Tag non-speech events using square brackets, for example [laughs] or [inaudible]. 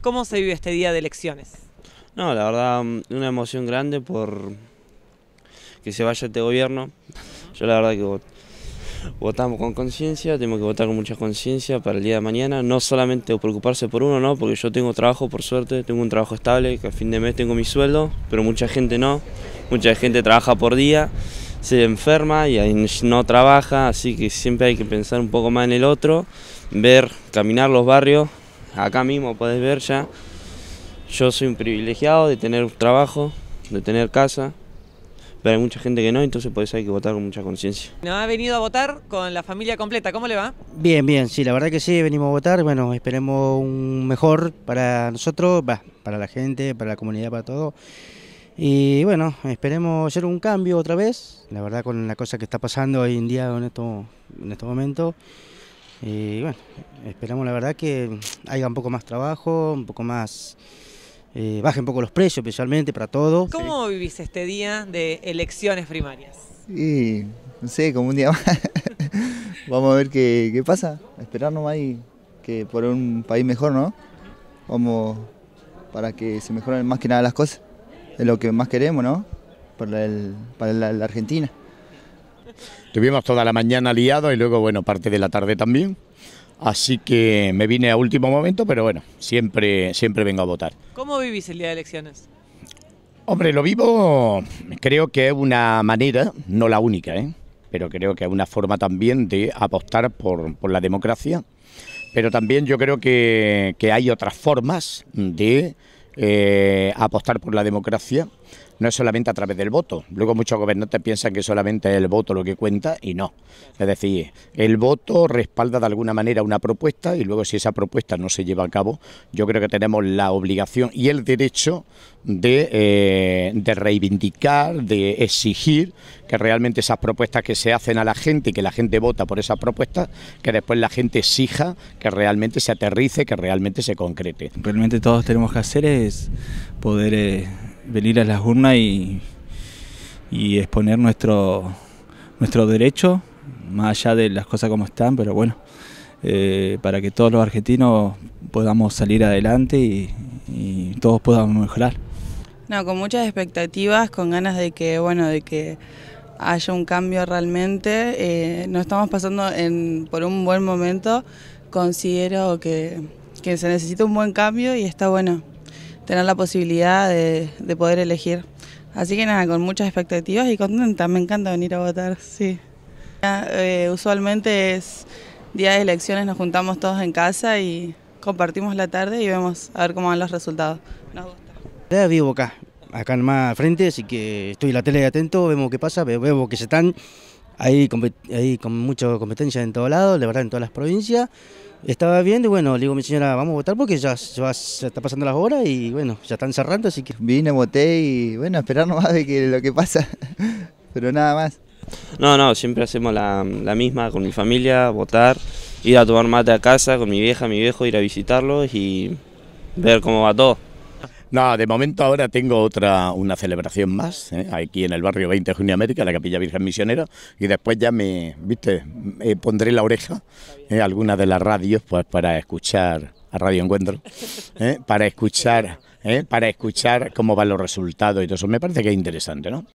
¿Cómo se vive este día de elecciones? No, la verdad, mm, una emoción grande por que se vaya este gobierno. Yo la verdad que votamos con conciencia, tenemos que votar con mucha conciencia para el día de mañana, no solamente preocuparse por uno, no, porque yo tengo trabajo, por suerte, tengo un trabajo estable, que a fin de mes tengo mi sueldo, pero mucha gente no, mucha gente trabaja por día, se enferma y no trabaja, así que siempre hay que pensar un poco más en el otro, ver, caminar los barrios, acá mismo puedes ver ya, yo soy un privilegiado de tener trabajo, de tener casa, pero hay mucha gente que no, entonces hay que votar con mucha conciencia. No, ha venido a votar con la familia completa, ¿cómo le va? Bien, bien, sí, la verdad que sí, venimos a votar, bueno, esperemos un mejor para nosotros, para la gente, para la comunidad, para todo. Y bueno, esperemos hacer un cambio otra vez, la verdad con la cosa que está pasando hoy en día en estos este momentos. Y bueno, esperamos la verdad que haya un poco más trabajo, un poco más... Bajen eh, baje un poco los precios, especialmente para todos. ¿Cómo vivís este día de elecciones primarias? Sí, no sé, como un día [laughs] más. Vamos a ver qué, pasa, esperar nomás y que por un país mejor, ¿no? Vamos para que se mejoren más que nada las cosas, es lo que más queremos, ¿no? Para, el, para la Argentina. Tuvimos toda la mañana liado y luego, bueno, parte de la tarde también. Así que me vine a último momento, pero bueno, siempre, siempre vengo a votar. ¿Cómo vivís el día de elecciones? Hombre, lo vivo, creo que es una manera, no la única, ¿eh? pero creo que es una forma también de apostar por, la democracia. Pero también yo creo que hay otras formas de eh, apostar por la democracia no es solamente a través del voto. Luego muchos gobernantes piensan que solamente es el voto lo que cuenta y no. Es decir, el voto respalda de alguna manera una propuesta y luego si esa propuesta no se lleva a cabo, yo creo que tenemos la obligación y el derecho eh, de, reivindicar, de exigir que realmente esas propuestas que se hacen a la gente y que la gente vota por esas propuestas, que después la gente exija que realmente se aterrice, que realmente se concrete. Realmente todos tenemos que hacer es poder eh, venir a las urnas y, exponer nuestro, nuestro derecho, más allá de las cosas como están, pero bueno, eh, para que todos los argentinos podamos salir adelante y todos podamos mejorar. No, con muchas expectativas, con ganas de que, bueno, de que haya un cambio realmente. Eh, no estamos pasando por un buen momento. Considero que, se necesita un buen cambio y está bueno tener la posibilidad de, poder elegir. Así que nada, con muchas expectativas y contenta. Me encanta venir a votar, sí. Ah, eh, usualmente es día de elecciones, nos juntamos todos en casa y compartimos la tarde y vemos a ver cómo van los resultados. Nos Vivo acá, acá más frente, así que estoy en la tele atento, vemos qué pasa, vemos que se están ahí, con mucha competencia en todos lados, de verdad en todas las provincias. Estaba viendo y bueno, le digo a mi señora, vamos a votar porque ya, se está pasando las horas y bueno, ya están cerrando, así que... Vine, voté y bueno, esperar nomás de que lo que pasa, [laughs] pero nada más. No, no, siempre hacemos la, misma con mi familia, votar, ir a tomar mate a casa con mi vieja, mi viejo, ir a visitarlos y ver cómo va todo. No, de momento ahora tengo otra, una celebración más, ¿eh? aquí en el barrio 20 de Junio América, la Capilla Virgen Misionera, y después ya me, viste, pondré la oreja en ¿eh? alguna de las radios pues, para escuchar a Radio Encuentro, ¿eh? para escuchar, para escuchar cómo van los resultados y todo eso. Me parece que es interesante, ¿no?